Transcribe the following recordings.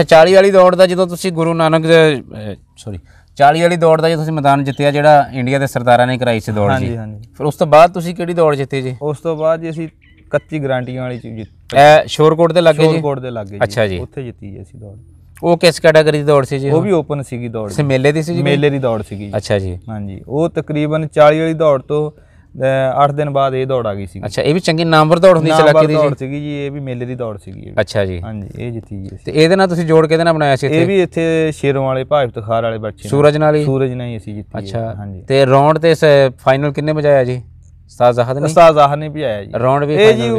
ਅੱਛਾ 40 ਵਾਲੀ ਦੌੜ ਦਾ ਜਦੋਂ ਤੁਸੀਂ ਗੁਰੂ ਨਾਨਕ ਸੌਰੀ 40 ਵਾਲੀ ਦੌੜ ਦਾ ਜੇ ਤੁਸੀਂ ਮੈਦਾਨ ਜਿੱਤਿਆ ਜਿਹੜਾ ਇੰਡੀਆ ਦੇ ਸਰਦਾਰਾਂ ਨੇ ਕਰਾਈ ਸੀ ਦੌੜ ਜੀ ਹਾਂਜੀ ਹਾਂਜੀ ਫਿਰ ਉਸ ਤੋਂ ਬਾਅਦ ਤੁਸੀਂ ਕਿਹੜੀ ਦੌੜ ਜਿੱਤੀ ਜੀ ਉਸ ਤੋਂ ਬਾਅਦ ਜੀ ਅਸੀਂ 31 ਗਰੰਟੀਆਂ ਵਾਲੀ ਜਿੱਤੀ ਇਹ ਸ਼ੋਰਕੋਟ ਦੇ ਲੱਗੇ ਜੀ ਸ਼ੋਰਕੋਟ ਦੇ ਲੱਗੇ ਜੀ ਅੱਛਾ ਜੀ ਉੱਥੇ ਜਿੱਤੀ ਜੀ ਅਸੀਂ ਦੌੜ ਉਹ ਕਿਸ ਕੈਟਾਗਰੀ ਦੀ ਦੌੜ ਸੀ ਜੀ ਉਹ ਵੀ ਓਪਨ ਸੀਗੀ ਦੌੜ ਸੀ ਮੇਲੇ ਦੀ ਸੀ ਜੀ ਮੇਲੇ ਦੀ ਦੌੜ ਸੀਗੀ ਅੱਛਾ ਜੀ ਹਾਂਜੀ ਉਹ ਤਕਰੀਬਨ 40 ਵਾਲੀ ਦੌੜ ਤੋਂ 8 ਦਿਨ ਬਾਅਦ ਇਹ ਦੌੜ ਆ ਗਈ ਸੀ ਅੱਛਾ ਇਹ ਵੀ ਚੰਗੀ ਨੰਬਰ ਦੌੜ ਹੁੰਦੀ ਕੇ ਦੀ ਦੌੜ ਸੀਗੀ ਜੀ ਇਹ ਵੀ ਮੇਲੇ ਦੀ ਦੌੜ ਸੀਗੀ ਅੱਛਾ ਜੀ ਹਾਂਜੀ ਇਹ ਜਿੱਤੀ ਜੀ ਤੇ ਇਹਦੇ ਨਾਲ ਤੁਸੀਂ ਜੋੜ ਕੇ ਇਹਦੇ ਨਾਲ ਬਣਾਇਆ ਸੀ ਇੱਥੇ ਇਹ ਵੀ ਇੱਥੇ ਸ਼ੇਰੋਂ ਵਾਲੇ ਭਾਈ ਤਖਾਰ ਵਾਲੇ ਬੱਚੇ ਸੂਰਜ ਨਾਲ ਹੀ ਸੂਰਜ ਨਾਲ ਹੀ ਅਸੀਂ ਜਿੱਤੀ ਅੱਛਾ ਹਾਂਜੀ ਤੇ ਰੌਂਡ ਤੇ ਫਾਈਨਲ ਕਿੰਨੇ ਵਜਾਇਆ ਜੀ ਉਸਤਾਦ ਜ਼ਾਹਰ ਨੇ ਉਸਤਾਦ ਜ਼ਾਹਰ ਨੇ ਭਜਾਇਆ ਜੀ ਰੌਂਡ ਵੀ ਇਹ ਜੀ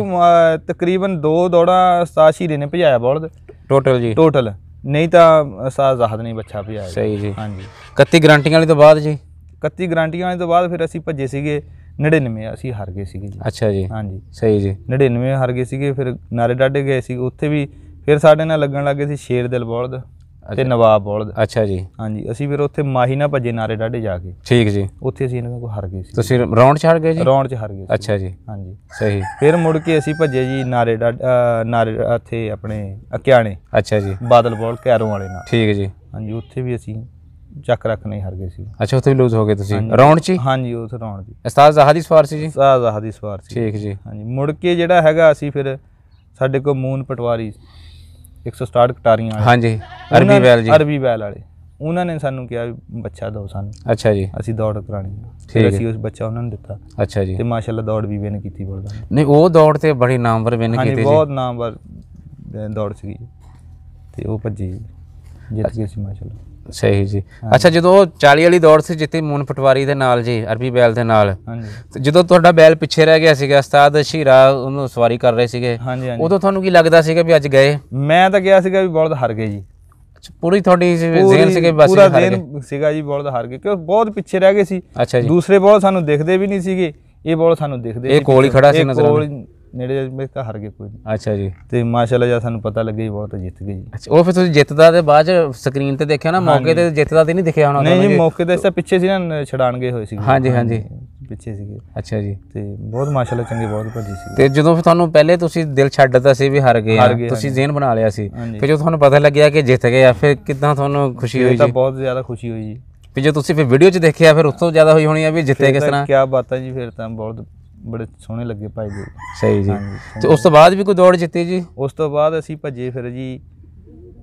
ਤਕਰੀਬਨ ਦੋ ਦੌੜਾਂ ਉਸਤਾਦ ਸ਼ੀਰੇ ਨੇ ਭਜਾਇਆ ਬੋਲਦ ਟੋਟਲ ਜੀ ਟੋਟਲ ਨਹੀਂ ਤਾਂ ਉਸਤਾਦ ਜ਼ਾਹਰ ਨੇ ਬੱਚਾ ਭਜਾਇਆ ਸਹੀ ਜੀ ਹਾਂਜੀ 31 ਗਰੰਟੀਆਂ ਵਾਲੀ ਤੋਂ ਬਾਅਦ ਜੀ 31 ਗਰੰਟੀਆਂ ਵਾਲੀ ਤੋਂ ਬਾਅਦ ਫਿਰ ਅਸੀਂ ਭੱਜੇ ਸੀਗੇ 99 ਅਸੀਂ ਹਾਰ ਗਏ ਸੀਗੇ ਜੀ ਅੱਛਾ ਜੀ ਹਾਂਜੀ ਸਹੀ ਜੀ 99 ਹਾਰ ਗਏ ਸੀਗੇ ਫਿਰ ਨਾਰੇ ਡਾਡੇ ਗਏ ਸੀ ਉੱਥੇ ਵੀ ਫਿਰ ਸਾਡੇ ਨਾਲ ਲੱਗਣ ਲੱਗੇ ਸੀ ਸ਼ੇਰ ਦਿਲ ਬੌਲਦ ਤੇ ਨਵਾਬ ਬੌਲਦ ਅੱਛਾ ਜੀ ਹਾਂਜੀ ਅਸੀਂ ਫਿਰ ਉੱਥੇ ਮਾਹੀ ਨਾ ਭੱਜੇ ਨਾਰੇ ਡਾਡੇ ਜਾ ਕੇ ਠੀਕ ਜੀ ਉੱਥੇ ਅਸੀਂ ਇਹਨਾਂ ਕੋਲ ਹਾਰ ਗਏ ਸੀ ਤੁਸੀਂ ਰੌਂਡ ਛੱਡ ਗਏ ਜੀ ਰੌਂਡ ਚ ਹਾਰ ਗਏ ਅੱਛਾ ਜੀ ਹਾਂਜੀ ਸਹੀ ਫਿਰ ਮੁੜ ਕੇ ਅਸੀਂ ਭੱਜੇ ਜੀ ਨਾਰੇ ਡਾਡਾ ਨਾਰੇ ਇੱਥੇ ਆਪਣੇ ਅਕਿਆਣੇ ਅੱਛਾ ਜੀ ਬਾਦਲ ਬੋਲ ਕੈਰੋਂ ਵਾਲੇ ਨਾਲ ਠੀਕ ਜੀ ਹਾਂਜੀ ਉੱਥੇ ਵੀ ਅਸੀਂ ਚੱਕ ਰੱਖ ਨਹੀਂ ਹਾਰ ਗਏ ਸੀ ਅੱਛਾ ਉੱਥੇ ਵੀ ਲੂਜ਼ ਹੋ ਗਏ ਤੁਸੀਂ ਰੌਣ ਚ ਹਾਂਜੀ ਉਸ ਰੌਣ ਜੀ ਉਸਤਾਦ ਜ਼ਾਹਦ ਦੀ ਸਵਾਰ ਸੀ ਜੀ ਉਸਤਾਦ ਜ਼ਾਹਦ ਦੀ ਸਵਾਰ ਸੀ ਠੀਕ ਜੀ ਹਾਂਜੀ ਮੁੜ ਕੇ ਜਿਹੜਾ ਹੈਗਾ ਅਸੀਂ ਫਿਰ ਸਾਡੇ ਕੋਲ ਮੂਨ ਪਟਵਾਰੀ 160 ਕਟਾਰੀਆਂ ਹਾਂਜੀ ਅਰਬੀ ਵੈਲ ਜੀ ਅਰਬੀ ਵੈਲ ਵਾਲੇ ਉਹਨਾਂ ਨੇ ਸਾਨੂੰ ਕਿਹਾ ਬੱਚਾ ਦੋ ਸਾਨੂੰ ਅੱਛਾ ਜੀ ਅਸੀਂ ਦੌੜ ਕਰਾਣੀ ਫਿਰ ਅਸੀਂ ਉਸ ਬੱਚਾ ਉਹਨਾਂ ਨੂੰ ਦਿੱਤਾ ਅੱਛਾ ਜੀ ਤੇ ਮਾਸ਼ਾਅੱਲਾ ਦੌੜ ਵੀ ਵਿਨ ਕੀਤੀ ਬੋਲਦਾ ਨਹੀਂ ਉਹ ਦੌੜ ਤੇ ਬੜੀ ਨਾਮਵਰ ਵਿਨ ਕੀਤੀ ਜੀ ਬਹੁਤ ਨਾਮਵਰ ਦੌੜ ਸੀ ਤੇ ਉਹ ਭੱਜੀ ਜਿੱਤ ਗਈ ਸੀ ਮਾਸ਼ਾਅੱਲਾ ਸਹੀ ਜੀ ਅੱਛਾ ਜਦੋਂ 40 ਵਾਲੀ ਦੌੜ ਸੀ ਜਿੱਤੇ ਮੂਨ ਪਟਵਾਰੀ ਦੇ ਨਾਲ ਜੀ ਅਰਬੀ ਬੈਲ ਦੇ ਨਾਲ ਹਾਂਜੀ ਜਦੋਂ ਤੁਹਾਡਾ ਬੈਲ ਪਿੱਛੇ ਰਹਿ ਗਿਆ ਸੀਗਾ ਉਸਤਾਦ ਸ਼ੀਰਾ ਉਹਨੂੰ ਸਵਾਰੀ ਕਰ ਰਹੇ ਸੀਗੇ ਉਦੋਂ ਤੁਹਾਨੂੰ ਕੀ ਲੱਗਦਾ ਸੀਗਾ ਵੀ ਅੱਜ ਗਏ ਮੈਂ ਤਾਂ ਗਿਆ ਸੀਗਾ ਵੀ ਬੋਲਦ ਹਾਰ ਗਏ ਜੀ ਪੂਰੀ ਤੁਹਾਡੀ ਜ਼ੇਨ ਸੀਗੇ ਬਸ ਪੂਰਾ ਦਿਨ ਸੀਗਾ ਜੀ ਬੋਲਦ ਹਾਰ ਗਏ ਕਿਉਂ ਬਹੁਤ ਪਿੱਛੇ ਰਹਿ ਗਏ ਸੀ ਦੂਸਰੇ ਬੋਲ ਸਾਨੂੰ ਦਿਖਦੇ ਵੀ ਨਹੀਂ ਸੀਗੇ ਇਹ ਬੋਲ ਸਾਨੂੰ ਦਿਖਦੇ ਇਹ ਕੋਲ ਹੀ ਖੜਾ ਸੀ ਨਜ਼ਰ ਕੋਲ ਨੇੜੇ ਮੇਰੇ ਘਰ ਹਾਰ ਗਿਆ ਕੋਈ ਨਹੀਂ ਅੱਛਾ ਜੀ ਤੇ ਮਾਸ਼ਾਅੱਲਾ ਜੀ ਸਾਨੂੰ ਪਤਾ ਲੱਗਿਆ ਜੀ ਬਹੁਤ ਜਿੱਤ ਗਏ ਜੀ ਅੱਛਾ ਉਹ ਫਿਰ ਤੁਸੀਂ ਜਿੱਤਦਾ ਤੇ ਬਾਅਦ ਚ ਸਕਰੀਨ ਤੇ ਦੇਖਿਆ ਨਾ ਮੌਕੇ ਤੇ ਜਿੱਤਦਾ ਤੇ ਨਹੀਂ ਦਿਖਿਆ ਹੋਣਾ ਨਹੀਂ ਜੀ ਮੌਕੇ ਤੇ ਇਸਾ ਪਿੱਛੇ ਸੀ ਨਾ ਛਡਾਣ ਗਏ ਹੋਏ ਸੀ ਹਾਂਜੀ ਹਾਂਜੀ ਪਿੱਛੇ ਸੀਗੇ ਅੱਛਾ ਜੀ ਤੇ ਬਹੁਤ ਮਾਸ਼ਾਅੱਲਾ ਚੰਗੇ ਬਹੁਤ ਭੱਜੀ ਸੀ ਤੇ ਜਦੋਂ ਫਿਰ ਤੁਹਾਨੂੰ ਪਹਿਲੇ ਤੁਸੀਂ ਦਿਲ ਛੱਡ ਦਿੱਤਾ ਸੀ ਵੀ ਹਾਰ ਗਏ ਆ ਤੁਸੀਂ ਜ਼ੇਨ ਬਣਾ ਲਿਆ ਸੀ ਫਿਰ ਜਦੋਂ ਤੁਹਾਨੂੰ ਪਤਾ ਲੱਗਿਆ ਕਿ ਜਿੱਤ ਗਏ ਆ ਫਿਰ ਕਿਦਾਂ ਤੁਹਾਨੂੰ ਖੁਸ਼ੀ ਹੋਈ ਜੀ ਤਾਂ ਬਹੁਤ ਜ਼ਿਆਦਾ ਖੁਸ਼ੀ ਹੋਈ ਜੀ ਫਿਰ ਜੇ ਤੁਸੀਂ ਫਿਰ ਵੀਡੀਓ 'ਚ ਦੇਖਿਆ ਫਿਰ ਉਸ ਤੋਂ ਜ਼ਿਆਦਾ ਹੋਈ ਹੋਣੀ ਆ ਵੀ ਜਿੱਤੇ ਕਿਸ ਤਰ੍ਹਾਂ ਕੀ ਬਾਤ ਹੈ ਜੀ ਫਿਰ ਤਾਂ ਬਹੁਤ ਬੜੇ ਸੋਹਣੇ ਲੱਗੇ ਭਾਈ ਜੀ ਸਹੀ ਜੀ ਤੇ ਉਸ ਤੋਂ ਬਾਅਦ ਵੀ ਕੋਈ ਦੌੜ ਜਿੱਤੀ ਜੀ ਉਸ ਤੋਂ ਬਾਅਦ ਅਸੀਂ ਭੱਜੇ ਫਿਰ ਜੀ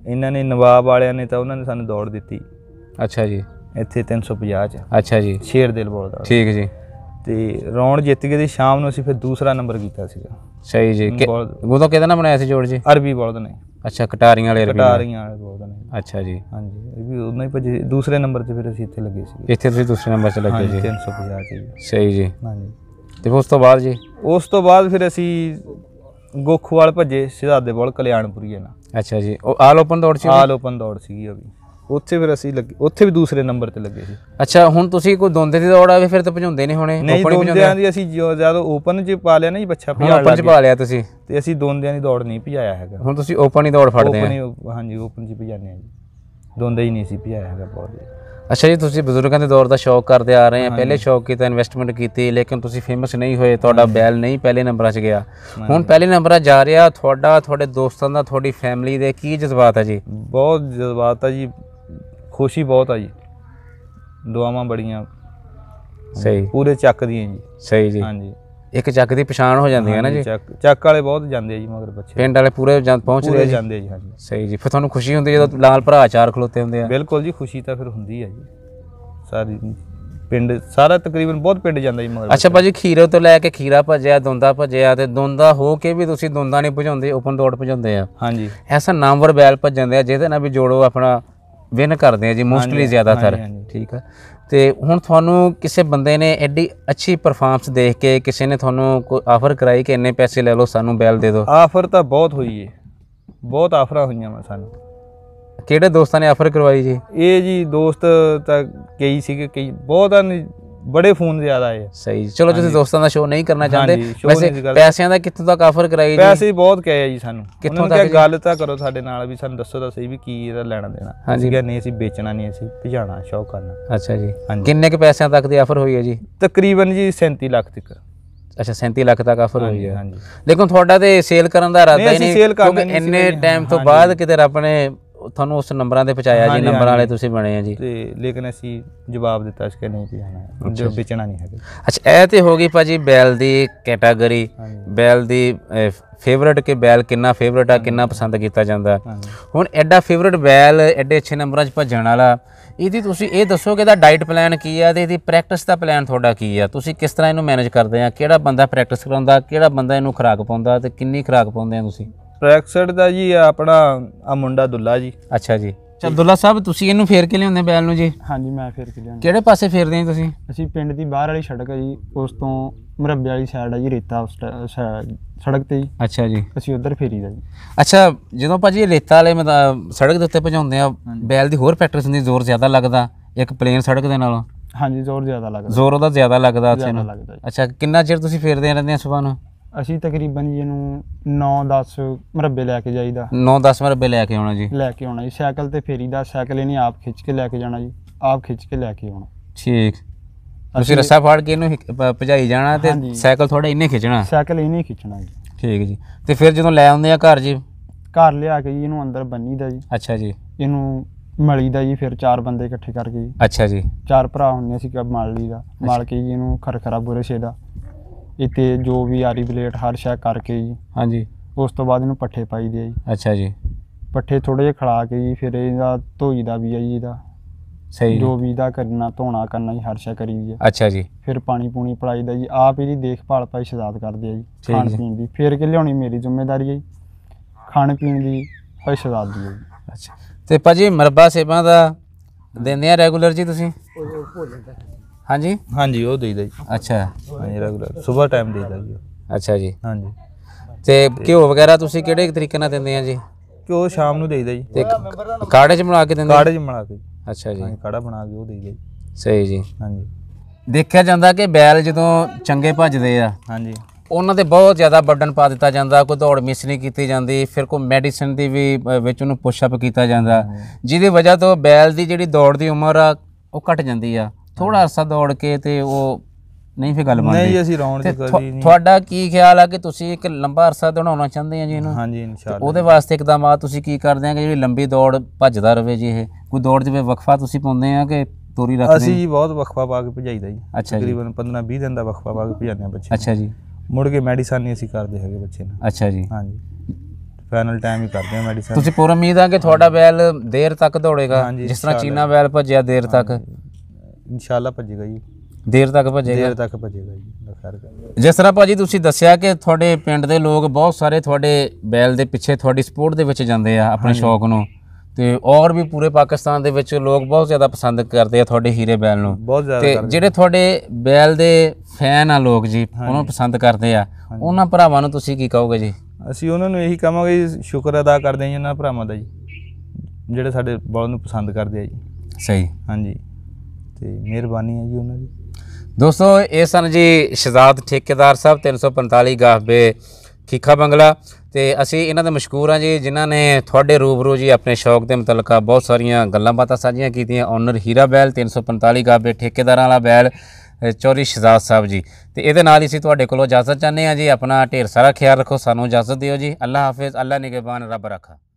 ਇਹਨਾਂ ਨੇ ਨਵਾਬ ਵਾਲਿਆਂ ਨੇ ਤਾਂ ਉਹਨਾਂ ਨੇ ਸਾਨੂੰ ਦੌੜ ਦਿੱਤੀ ਅੱਛਾ ਜੀ ਇੱਥੇ 350 ਚ ਅੱਛਾ ਜੀ ਸ਼ੇਰ ਦਿਲ ਬੋਲਦਾ ਠੀਕ ਜੀ ਤੇ ਰੌਣ ਜਿੱਤ ਗਏ ਤੇ ਸ਼ਾਮ ਨੂੰ ਅਸੀਂ ਫਿਰ ਦੂਸਰਾ ਨੰਬਰ ਕੀਤਾ ਸੀਗਾ ਸਹੀ ਜੀ ਉਹ ਤਾਂ ਕਿਹਦਾ ਨਾਮ ਬਣਾਇਆ ਸੀ ਜੋੜ ਜੀ ਅਰਬੀ ਬੋਲਦ ਨੇ ਅੱਛਾ ਕਟਾਰੀਆਂ ਵਾਲੇ ਅਰਬੀ ਕਟਾਰੀਆਂ ਵਾਲੇ ਬੋਲਦ ਨੇ ਅੱਛਾ ਜੀ ਹਾਂਜੀ ਇਹ ਵੀ ਉਹਨਾਂ ਹੀ ਭਜੇ ਦੂਸਰੇ ਨੰਬਰ ਤੇ ਫਿਰ ਅਸੀਂ ਇੱਥੇ ਲੱਗੇ ਸੀ ਇੱਥੇ ਤੁਸੀਂ ਦੂਸਰੇ ਨੰਬਰ ਤੇ ਲੱਗੇ ਜੀ 350 ਜੀ ਸਹੀ ਜੀ ਹਾਂਜੀ ਤੇ ਉਸ ਤੋਂ ਬਾਅਦ ਜੀ ਉਸ ਤੋਂ ਬਾਅਦ ਫਿਰ ਅਸੀਂ ਗੋਖੂਵਾਲ ਭੱਜੇ ਦੇ ਬੋਲ ਕਲਿਆਣਪੁਰੀਏ ਨਾ ਅੱਛਾ ਜੀ ਉਹ ਆਲ ਓਪਨ ਦੌੜ ਸੀ ਆਲ ਓਪਨ ਦੌੜ ਸੀਗੀ ਉਹ ਵੀ ਉੱਥੇ ਫਿਰ ਅਸੀਂ ਲੱਗੇ ਉੱਥੇ ਵੀ ਦੂਸਰੇ ਨੰਬਰ ਤੇ ਲੱਗੇ ਸੀ ਅੱਛਾ ਹੁਣ ਤੁਸੀਂ ਕੋਈ ਦੋਂਦੇ ਦੀ ਦੌੜ ਆਵੇ ਫਿਰ ਤਾਂ ਭਜਾਉਂਦੇ ਨੇ ਹੁਣੇ ਨਹੀਂ ਹੀ ਦੋਂਦਿਆਂ ਦੀ ਅਸੀਂ ਜਿਆਦਾ ਓਪਨ ਚ ਪਾ ਲਿਆ ਨਾ ਜੀ ਬੱਚਾ ਹੁਣ ਭਜਾਉਣ ਓਪਨ ਚ ਪਾ ਲਿਆ ਤੁਸੀਂ ਤੇ ਅਸੀਂ ਦੋਂਦਿਆਂ ਦੀ ਦੌੜ ਨਹੀਂ ਭਜਾਇਆ ਹੈਗਾ ਹੁਣ ਤੁਸੀਂ ਓਪਨ ਹੀ ਦੌੜ ਫੜਦੇ ਓਪਨ ਹੀ ਹਾਂਜੀ ਓਪਨ ਚ ਭਜਾਣੇ ਆਂ ਜੀ ਦੋਂਦੇ ਹੀ ਨਹੀਂ ਸੀ ਭਜਾਇਆ ਹੈਗਾ ਬਹੁਤ ਜੀ ਅੱਛਾ ਜੀ ਤੁਸੀਂ ਬਜ਼ੁਰਗਾਂ ਦੇ ਦੌਰ ਦਾ ਸ਼ੌਕ ਕਰਦੇ ਆ ਰਹੇ ਆ ਪਹਿਲੇ ਸ਼ੌਕ ਕੀਤਾ ਇਨਵੈਸਟਮੈਂਟ ਕੀਤੀ ਲੇਕਿਨ ਤੁਸੀਂ ਫੇਮਸ ਨਹੀਂ ਹੋਏ ਤੁਹਾਡਾ ਬੈਲ ਨਹੀਂ ਪਹਿਲੇ ਨੰਬਰਾਂ 'ਚ ਗਿਆ ਹੁਣ ਪਹਿਲੇ ਨੰਬਰਾਂ ਜਾ ਰਿਹਾ ਤੁਹਾਡਾ ਤੁਹਾਡੇ ਦੋਸਤਾਂ ਦਾ ਤੁਹਾਡੀ ਫੈਮਿਲੀ ਦੇ ਕੀ ਜਜ਼ਬਾਤ ਹੈ ਜੀ ਬਹੁਤ ਜਜ਼ਬਾਤ ਹੈ ਜੀ ਖੁਸ਼ੀ ਬਹੁਤ ਆ ਜੀ ਦੁਆਵਾਂ ਬੜੀਆਂ ਸਹੀ ਪੂਰੇ ਚੱਕ ਦੀਆਂ ਜੀ ਸਹੀ ਜੀ ਹਾਂਜੀ ਇੱਕ ਚੱਕ ਦੀ ਪਛਾਣ ਹੋ ਜਾਂਦੀ ਹੈ ਨਾ ਜੀ ਚੱਕ ਚੱਕ ਵਾਲੇ ਬਹੁਤ ਜਾਂਦੇ ਆ ਜੀ ਮਗਰ ਬੱਚੇ ਪਿੰਡ ਵਾਲੇ ਪੂਰੇ ਪਹੁੰਚਦੇ ਆ ਜੀ ਜਾਂਦੇ ਜੀ ਹਾਂਜੀ ਸਹੀ ਜੀ ਫਿਰ ਤੁਹਾਨੂੰ ਖੁਸ਼ੀ ਹੁੰਦੀ ਜਦੋਂ ਲਾਲ ਭਰਾ ਚਾਰ ਖਲੋਤੇ ਹੁੰਦੇ ਆ ਬਿਲਕੁਲ ਜੀ ਖੁਸ਼ੀ ਤਾਂ ਫਿਰ ਹੁੰਦੀ ਆ ਜੀ ਸਾਰੀ ਪਿੰਡ ਸਾਰਾ ਤਕਰੀਬਨ ਬਹੁਤ ਪਿੰਡ ਜਾਂਦਾ ਜੀ ਮਗਰ ਅੱਛਾ ਭਾਜੀ ਖੀਰੋ ਤੋਂ ਲੈ ਕੇ ਖੀਰਾ ਭਜਿਆ ਦੁੰਦਾ ਭਜਿਆ ਤੇ ਦੁੰਦਾ ਹੋ ਕੇ ਵੀ ਤੁਸੀਂ ਦੁੰਦਾ ਨਹੀਂ ਭਜਾਉਂਦੇ ਓਪਨ ਦੌੜ ਭਜਾਉਂਦੇ ਆ ਹਾਂਜੀ ਐਸਾ ਨਾਮਵਰ ਬੈਲ ਭਜਾਉਂਦੇ ਆ ਜਿਹਦੇ ਨਾਲ ਵੀ ਜੋੜੋ ਆਪਣਾ ਵਿਨ ਕਰਦੇ ਆ ਜੀ ਮੋਸਟਲੀ ਜ਼ਿਆਦਾਤਰ ਠੀਕ ਆ ਤੇ ਹੁਣ ਤੁਹਾਨੂੰ ਕਿਸੇ ਬੰਦੇ ਨੇ ਐਡੀ ਅੱਛੀ ਪਰਫਾਰਮੈਂਸ ਦੇਖ ਕੇ ਕਿਸੇ ਨੇ ਤੁਹਾਨੂੰ ਕੋਈ ਆਫਰ ਕਰਾਈ ਕਿ ਇੰਨੇ ਪੈਸੇ ਲੈ ਲਓ ਸਾਨੂੰ ਬੈਲ ਦੇ ਦਿਓ ਆਫਰ ਤਾਂ ਬਹੁਤ ਹੋਈ ਏ ਬਹੁਤ ਆਫਰਾਂ ਹੋਈਆਂ ਮੈਂ ਸਾਨੂੰ ਕਿਹੜੇ ਦੋਸਤਾਂ ਨੇ ਆਫਰ ਕਰਵਾਈ ਜੀ ਇਹ ਜੀ ਦੋਸਤ ਤਾਂ ਕਈ ਸੀਗੇ ਕਈ ਬਹੁਤਾਂ ਨੇ ਬੜੇ ਫੋਨ ਜ਼ਿਆਦਾ ਆਏ ਸਹੀ ਚਲੋ ਤੁਸੀਂ ਦੋਸਤਾਂ ਦਾ ਸ਼ੋਅ ਨਹੀਂ ਕਰਨਾ ਚਾਹੁੰਦੇ ਵੈਸੇ ਪੈਸਿਆਂ ਦਾ ਕਿੱਥੋਂ ਤੱਕ ਆਫਰ ਕਰਾਈ ਜੀ ਪੈਸੇ ਬਹੁਤ ਕਹੇ ਜੀ ਸਾਨੂੰ ਕਿੱਥੋਂ ਤੱਕ ਕਿਹਾ ਗੱਲ ਤਾਂ ਕਰੋ ਸਾਡੇ ਨਾਲ ਵੀ ਸਾਨੂੰ ਦੱਸੋ ਤਾਂ ਸਹੀ ਵੀ ਕੀ ਇਹਦਾ ਲੈਣਾ ਦੇਣਾ ਹਾਂਜੀ। ਕਿਹਾ ਨਹੀਂ ਅਸੀਂ ਵੇਚਣਾ ਨਹੀਂ ਅਸੀਂ ਭਜਾਣਾ ਸ਼ੋਅ ਕਰਨਾ ਅੱਛਾ ਜੀ ਹਾਂਜੀ। ਕਿੰਨੇ ਕ ਪੈਸਿਆਂ ਤੱਕ ਦੀ ਆਫਰ ਹੋਈ ਹੈ ਜੀ ਤਕਰੀਬਨ ਜੀ 37 ਲੱਖ ਤੱਕ ਅੱਛਾ 37 ਲੱਖ ਤੱਕ ਆਫਰ ਹੋਈ ਹੈ ਹਾਂਜੀ ਲੇਕਿਨ ਤੁਹਾਡਾ ਤੇ ਸੇਲ ਕਰਨ ਦਾ ਇਰਾਦਾ ਨਹੀਂ, ਹੀ ਨਹੀਂ ਕਿਉਂਕਿ ਇੰਨੇ ਟਾਈਮ ਤੋਂ ਬਾਅਦ ਕਿਤੇ ਆਪਣੇ ਤੁਹਾਨੂੰ ਉਸ ਨੰਬਰਾਂ ਤੇ ਪਹੁੰਚਾਇਆ ਜੀ ਨੰਬਰ ਵਾਲੇ ਤੁਸੀਂ ਬਣੇ ਆ ਜੀ ਤੇ ਲੇਕਿਨ ਅਸੀਂ ਜਵਾਬ ਦਿੱਤਾ ਸੀ ਕਿ ਨਹੀਂ ਪਿਆਣਾ ਹੈ ਜੋ ਵੇਚਣਾ ਨਹੀਂ ਹੈਗਾ ਅੱਛਾ ਇਹ ਤੇ ਹੋ ਗਈ ਭਾਜੀ ਬੈਲ ਦੀ ਕੈਟਾਗਰੀ ਬੈਲ ਦੀ ਫੇਵਰਟ ਕਿ ਬੈਲ ਕਿੰਨਾ ਫੇਵਰਟ ਆ ਕਿੰਨਾ ਪਸੰਦ ਕੀਤਾ ਜਾਂਦਾ ਹੁਣ ਐਡਾ ਫੇਵਰਟ ਬੈਲ ਐਡੇ ਅੱਛੇ ਨੰਬਰਾਂ 'ਚ ਭੱਜਣ ਵਾਲਾ ਇਹਦੀ ਤੁਸੀਂ ਇਹ ਦੱਸੋਗੇ ਦਾ ਡਾਈਟ ਪਲਾਨ ਕੀ ਆ ਤੇ ਇਹਦੀ ਪ੍ਰੈਕਟਿਸ ਦਾ ਪਲਾਨ ਤੁਹਾਡਾ ਕੀ ਆ ਤੁਸੀਂ ਕਿਸ ਤਰ੍ਹਾਂ ਇਹਨੂੰ ਮੈਨੇਜ ਕਰਦੇ ਆ ਕਿਹੜਾ ਬੰਦਾ ਪ੍ਰੈਕਟਿਸ ਕਰਾਉਂਦਾ ਕਿਹੜਾ ਬੰਦਾ ਇਹਨੂੰ ਖੁਰਾਕ ਪਾਉਂਦਾ ਤੇ ਕਿੰਨੀ ਖੁਰਾਕ ਪਾਉਂਦੇ ਆ ਤੁਸੀਂ ਟਰੈਕ ਦਾ ਜੀ ਆ ਆਪਣਾ ਆ ਮੁੰਡਾ ਦੁੱਲਾ ਜੀ ਅੱਛਾ ਜੀ ਦੁੱਲਾ ਸਾਹਿਬ ਤੁਸੀਂ ਇਹਨੂੰ ਫੇਰ ਕੇ ਲਿਆਉਂਦੇ ਬੈਲ ਨੂੰ ਜੀ ਹਾਂਜੀ ਮੈਂ ਫੇਰ ਕੇ ਲਿਆਉਂਦਾ ਕਿਹੜੇ ਪਾਸੇ ਫੇਰਦੇ ਆ ਤੁਸੀਂ ਅਸੀਂ ਪਿੰਡ ਦੀ ਬਾਹਰ ਵਾਲੀ ਸੜਕ ਹੈ ਜੀ ਉਸ ਤੋਂ ਮੁਰੱਬੇ ਵਾਲੀ ਸਾਈਡ ਆ ਜੀ ਰੇਤਾ ਉਸ ਸੜਕ ਤੇ ਜੀ ਅੱਛਾ ਜੀ ਅਸੀਂ ਉਧਰ ਫੇਰੀਦਾ ਜੀ ਅੱਛਾ ਜਦੋਂ ਭਾਜੀ ਇਹ ਰੇਤਾ ਵਾਲੇ ਮੈਂ ਸੜਕ ਦੇ ਉੱਤੇ ਭਜਾਉਂਦੇ ਆ ਬੈਲ ਦੀ ਹੋਰ ਫੈਕਟਰੀ ਸੰਦੀ ਜ਼ੋਰ ਜ਼ਿਆਦਾ ਲੱਗਦਾ ਇੱਕ ਪਲੇਨ ਸੜਕ ਦੇ ਨਾਲ ਹਾਂਜੀ ਜ਼ੋਰ ਜ਼ਿਆਦਾ ਲੱਗਦਾ ਜ਼ੋਰ ਉਹਦਾ ਜ਼ਿਆਦਾ ਲੱਗਦਾ ਉੱਥੇ ਨੂੰ ਅੱਛਾ ਕਿੰਨਾ ਚਿਰ ਤੁਸੀਂ ਫੇਰਦੇ ਰਹਿੰਦੇ ਆ ਸਵੇਰ ਨੂੰ ਅਸੀਂ ਤਕਰੀਬਨ ਜੀ ਇਹਨੂੰ 9-10 ਮਰਬੇ ਲੈ ਕੇ ਜਾਈਦਾ 9-10 ਮਰਬੇ ਲੈ ਕੇ ਆਉਣਾ ਜੀ ਲੈ ਕੇ ਆਉਣਾ ਜੀ ਸਾਈਕਲ ਤੇ ਫੇਰੀਦਾ ਸਾਈਕਲ ਇਹ ਨਹੀਂ ਆਪ ਖਿੱਚ ਕੇ ਲੈ ਕੇ ਜਾਣਾ ਜੀ ਆਪ ਖਿੱਚ ਕੇ ਲੈ ਕੇ ਆਉਣਾ ਠੀਕ ਤੁਸੀਂ ਰਸਾ ਫਾੜ ਕੇ ਇਹਨੂੰ ਭਜਾਈ ਜਾਣਾ ਤੇ ਸਾਈਕਲ ਥੋੜਾ ਇਹਨੇ ਖਿੱਚਣਾ ਸਾਈਕਲ ਇਹਨੇ ਖਿੱਚਣਾ ਜੀ ਠੀਕ ਜੀ ਤੇ ਫਿਰ ਜਦੋਂ ਲੈ ਆਉਂਦੇ ਆ ਘਰ ਜੀ ਘਰ ਲਿਆ ਕੇ ਜੀ ਇਹਨੂੰ ਅੰਦਰ ਬੰਨੀਦਾ ਜੀ ਅੱਛਾ ਜੀ ਇਹਨੂੰ ਮਲੀਦਾ ਜੀ ਫਿਰ ਚਾਰ ਬੰਦੇ ਇਕੱਠੇ ਕਰਕੇ ਜੀ ਅੱਛਾ ਜੀ ਚਾਰ ਭਰਾ ਹੁੰਦੇ ਸੀ ਕਿ ਮਲ ਲਈਦਾ ਮਲ ਕੇ ਜੀ ਇਹਨੂੰ ਖਰਖਰਾ ਬੁਰੇ ਛੇਦਾ ਇਤੇ ਜੋ ਵੀ ਆਰੀ ਬਲੇਟ ਹਰ ਸ਼ੈ ਕਰਕੇ ਜੀ ਹਾਂਜੀ ਉਸ ਤੋਂ ਬਾਅਦ ਇਹਨੂੰ ਪੱਠੇ ਪਾਈਦੇ ਆ ਜੀ ਅੱਛਾ ਜੀ ਪੱਠੇ ਥੋੜੇ ਜਿਹਾ ਖੜਾ ਕੇ ਜੀ ਫਿਰ ਇਹਦਾ ਧੋਈ ਦਾ ਵੀ ਆ ਜੀ ਇਹਦਾ ਸਹੀ ਜੋ ਵੀ ਦਾ ਕਰਨਾ ਧੋਣਾ ਕਰਨਾ ਜੀ ਹਰ ਸ਼ੈ ਕਰੀ ਦੀ ਆ ਅੱਛਾ ਜੀ ਫਿਰ ਪਾਣੀ ਪੂਣੀ ਪੜਾਈ ਦਾ ਜੀ ਆਪ ਇਹਦੀ ਦੇਖਭਾਲ ਪਾਈ ਸ਼ਜ਼ਾਦ ਕਰਦੇ ਆ ਜੀ ਖਾਣ ਪੀਣ ਦੀ ਫਿਰ ਕਿ ਲਿਆਉਣੀ ਮੇਰੀ ਜ਼ਿੰਮੇਵਾਰੀ ਹੈ ਖਾਣ ਪੀਣ ਦੀ ਪਾਈ ਸ਼ਜ਼ਾਦ ਦੀ ਹੈ ਅੱਛਾ ਤੇ ਭਾਜੀ ਮਰਬਾ ਸੇਬਾਂ ਦਾ ਦਿੰਦੇ ਆ ਰੈਗੂਲਰ ਜੀ ਤੁਸੀਂ ਉਹ ਹਾਂਜੀ ਹਾਂਜੀ ਉਹ ਦੇਈਦਾ ਜੀ ਅੱਛਾ ਹਾਂਜੀ ਰੈਗੂਲਰ ਸਵੇਰ ਟਾਈਮ ਦੇਈਦਾ ਜੀ ਅੱਛਾ ਜੀ ਹਾਂਜੀ ਤੇ ਘਿਓ ਵਗੈਰਾ ਤੁਸੀਂ ਕਿਹੜੇ ਤਰੀਕੇ ਨਾਲ ਦਿੰਦੇ ਆ ਜੀ ਘਿਓ ਸ਼ਾਮ ਨੂੰ ਦੇਈਦਾ ਜੀ ਤੇ ਕਾੜੇ ਚ ਬਣਾ ਕੇ ਦਿੰਦੇ ਕਾੜੇ ਚ ਬਣਾ ਕੇ ਅੱਛਾ ਜੀ ਹਾਂਜੀ ਕਾੜਾ ਬਣਾ ਕੇ ਉਹ ਦੇਈਦਾ ਜੀ ਸਹੀ ਜੀ ਹਾਂਜੀ ਦੇਖਿਆ ਜਾਂਦਾ ਕਿ ਬੈਲ ਜਦੋਂ ਚੰਗੇ ਭੱਜਦੇ ਆ ਹਾਂਜੀ ਉਹਨਾਂ ਤੇ ਬਹੁਤ ਜ਼ਿਆਦਾ ਬਰਡਨ ਪਾ ਦਿੱਤਾ ਜਾਂਦਾ ਕੋਈ ਦੌੜ ਮਿਸ ਨਹੀਂ ਕੀਤੀ ਜਾਂਦੀ ਫਿਰ ਕੋਈ ਮੈਡੀਸਿਨ ਦੀ ਵੀ ਵਿੱਚ ਉਹਨੂੰ ਪੁਸ਼ ਅਪ ਕੀਤਾ ਜਾਂਦਾ ਜਿਹਦੀ ਵਜ੍ਹਾ ਤੋਂ ਬੈਲ ਦੀ ਜਿਹੜੀ ਦੌੜ ਦੀ ਉਮਰ ਆ ਉਹ ਘਟ ਜਾਂਦੀ ਆ ਥੋੜਾ ਅਰਸਾ ਦੌੜ ਕੇ ਤੇ ਉਹ ਨਹੀਂ ਫੇ ਗੱਲ ਬਣਦੀ ਨਹੀਂ ਅਸੀਂ ਰੌਣ ਦੀ ਕਰੀ ਨਹੀਂ ਤੁਹਾਡਾ ਕੀ ਖਿਆਲ ਆ ਕਿ ਤੁਸੀਂ ਇੱਕ ਲੰਬਾ ਅਰਸਾ ਦੌੜਾਉਣਾ ਚਾਹੁੰਦੇ ਆ ਜੀ ਇਹਨੂੰ ਹਾਂਜੀ ਇਨਸ਼ਾਅੱਲਾ ਉਹਦੇ ਵਾਸਤੇ ਆ ਤੁਸੀਂ ਕੀ ਕਰਦੇ ਆ ਕਿ ਜਿਹੜੀ ਲੰਬੀ ਦੌੜ ਭੱਜਦਾ ਰਵੇ ਜੀ ਇਹ ਕੋਈ ਦੌੜ ਜਿਵੇਂ ਵਕਫਾ ਤੁਸੀਂ ਪਾਉਂਦੇ ਆ ਕਿ ਤੋਰੀ ਰੱਖਦੇ ਅਸੀਂ ਜੀ ਬਹੁਤ ਵਕਫਾ ਪਾ ਕੇ ਭਜਾਈਦਾ ਜੀ ਤਕਰੀਬਨ 15 20 ਦਿਨ ਦਾ ਵਕਫਾ ਪਾ ਕੇ ਭਜਾਉਂਦੇ ਆ ਬੱਚੇ ਅੱਛਾ ਜੀ ਮੁੜ ਕੇ ਮੈਡੀਸਨ ਨਹੀਂ ਅਸੀਂ ਕਰਦੇ ਹੈਗੇ ਬੱਚੇ ਨੂੰ ਅੱਛਾ ਜੀ ਹਾਂਜੀ ਫਾਈਨਲ ਟਾਈਮ ਹੀ ਕਰਦੇ ਆ ਮੈਡੀਸਨ ਤੁਸੀਂ ਪੂਰਾ ਉਮੀਦ ਆ ਕਿ ਤੁਹਾਡਾ ਬੈਲ ਦੇਰ ਤੱਕ ਦੌੜੇਗਾ ਜਿਸ ਤਰ੍ਹਾਂ ਚੀਨਾ ਬੈਲ ਭੱਜਿਆ ਦੇਰ ਤੱਕ ਇਨਸ਼ਾਅੱਲਾ ਭੱਜੇਗਾ ਜੀ ਦੇਰ ਤੱਕ ਭੱਜੇਗਾ ਦੇਰ ਤੱਕ ਭੱਜੇਗਾ ਜੀ ਜਿਸ ਤਰ੍ਹਾਂ ਭਾਜੀ ਤੁਸੀਂ ਦੱਸਿਆ ਕਿ ਤੁਹਾਡੇ ਪਿੰਡ ਦੇ ਲੋਕ ਬਹੁਤ ਸਾਰੇ ਤੁਹਾਡੇ ਬੈਲ ਦੇ ਪਿੱਛੇ ਤੁਹਾਡੀ ਸਪੋਰਟ ਦੇ ਵਿੱਚ ਜਾਂਦੇ ਆ ਆਪਣੇ ਸ਼ੌਕ ਨੂੰ ਤੇ ਔਰ ਵੀ ਪੂਰੇ ਪਾਕਿਸਤਾਨ ਦੇ ਵਿੱਚ ਲੋਕ ਬਹੁਤ ਜ਼ਿਆਦਾ ਪਸੰਦ ਕਰਦੇ ਆ ਤੁਹਾਡੇ ਹੀਰੇ ਬੈਲ ਨੂੰ ਤੇ ਜਿਹੜੇ ਤੁਹਾਡੇ ਬੈਲ ਦੇ ਫੈਨ ਆ ਲੋਕ ਜੀ ਉਹਨੂੰ ਪਸੰਦ ਕਰਦੇ ਆ ਉਹਨਾਂ ਭਰਾਵਾਂ ਨੂੰ ਤੁਸੀਂ ਕੀ ਕਹੋਗੇ ਜੀ ਅਸੀਂ ਉਹਨਾਂ ਨੂੰ ਇਹੀ ਕਹਾਂਗੇ ਜੀ, ਸ਼ੁਕਰ ਅਦਾ ਕਰਦੇ ਆ ਜੀ ਉਹਨਾਂ ਭਰਾਵਾਂ ਦਾ ਜੀ ਜਿਹੜੇ ਸਾਡੇ ਬੈਲ ਨੂੰ ਪਸੰਦ ਕਰਦੇ ਆ ਜੀ ਸਹੀ ਹਾਂਜੀ ਤੇ ਮਿਹਰਬਾਨੀ ਹੈ ਜੀ ਉਹਨਾਂ ਦੀ ਦੋਸਤੋ ਇਹ ਸਨ ਜੀ ਸ਼ਹਜ਼ਾਦ ਠੇਕੇਦਾਰ ਸਾਹਿਬ 345 ਗਾਹਬੇ ਖੀਖਾ ਬੰਗਲਾ ਤੇ ਅਸੀਂ ਇਹਨਾਂ ਦੇ ਮਸ਼ਕੂਰ ਆ ਜੀ ਜਿਨ੍ਹਾਂ ਨੇ ਤੁਹਾਡੇ ਰੂਬਰੂ ਜੀ ਆਪਣੇ ਸ਼ੌਕ ਦੇ ਮੁਤਲਕਾ ਬਹੁਤ ਸਾਰੀਆਂ ਗੱਲਾਂ ਬਾਤਾਂ ਸਾਂਝੀਆਂ ਕੀਤੀਆਂ ਓਨਰ ਹੀਰਾ ਬੈਲ 345 ਗਾਹਬੇ ਠੇਕੇਦਾਰਾਂ ਵਾਲਾ ਬੈਲ ਚੌਰੀ ਸ਼ਹਜ਼ਾਦ ਸਾਹਿਬ ਜੀ ਤੇ ਇਹਦੇ ਨਾਲ ਹੀ ਅਸੀਂ ਤੁਹਾਡੇ ਕੋਲੋਂ ਇਜਾਜ਼ਤ ਚਾਹੁੰਦੇ ਆ ਜੀ ਆਪਣਾ ਢੇਰ ਸਾਰਾ ਖਿਆਲ ਰੱਖੋ ਸਾਨੂੰ ਇਜਾਜ਼ਤ ਦਿਓ ਜੀ ਅੱਲਾ ਹਾਫਿਜ਼ ਅੱਲਾ ਨਿਗਹਿਬਾਨ ਰੱਬ ਰੱਖਾ